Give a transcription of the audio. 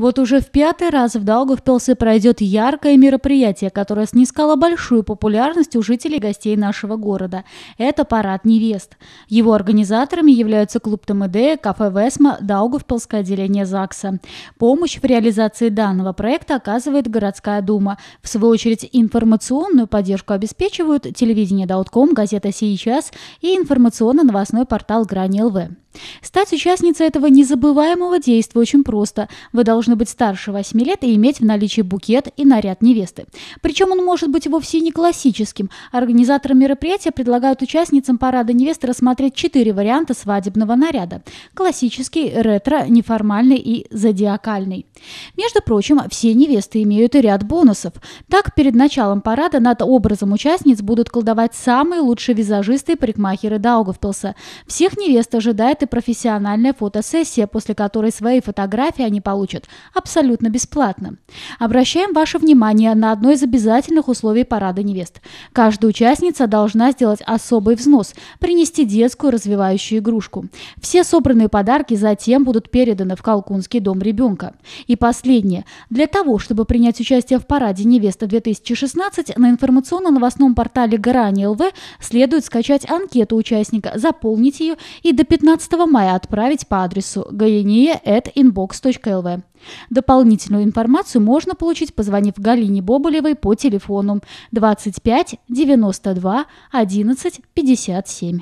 Вот уже в пятый раз в Даугавпилсе пройдет яркое мероприятие, которое снискало большую популярность у жителей и гостей нашего города. Это парад невест. Его организаторами являются клуб ТМД, кафе «Весма», Даугавпилское отделение ЗАГСа. Помощь в реализации данного проекта оказывает городская дума. В свою очередь информационную поддержку обеспечивают телевидение Даутком, газета «Сейчас» и информационно-новостной портал «Грани ЛВ». Стать участницей этого незабываемого действия очень просто. Вы должны быть старше 8 лет и иметь в наличии букет и наряд невесты. Причем он может быть вовсе не классическим. Организаторы мероприятия предлагают участницам парада невесты рассмотреть четыре варианта свадебного наряда. Классический, ретро, неформальный и зодиакальный. Между прочим, все невесты имеют и ряд бонусов. Так, перед началом парада над образом участниц будут колдовать самые лучшие визажисты и парикмахеры Даугавпилса. Всех невест ожидает и профессиональный профессиональная фотосессия, после которой свои фотографии они получат абсолютно бесплатно. Обращаем ваше внимание на одно из обязательных условий парада невест. Каждая участница должна сделать особый взнос, принести детскую развивающую игрушку. Все собранные подарки затем будут переданы в Калкунский дом ребенка. И последнее. Для того, чтобы принять участие в параде невеста 2016, на информационно-новостном портале ГРАНИ ЛВ следует скачать анкету участника, заполнить ее и до 15 мая и отправить по адресу galinie.inbox.lv. Дополнительную информацию можно получить, позвонив Галине Боболевой по телефону 25 92 11 57.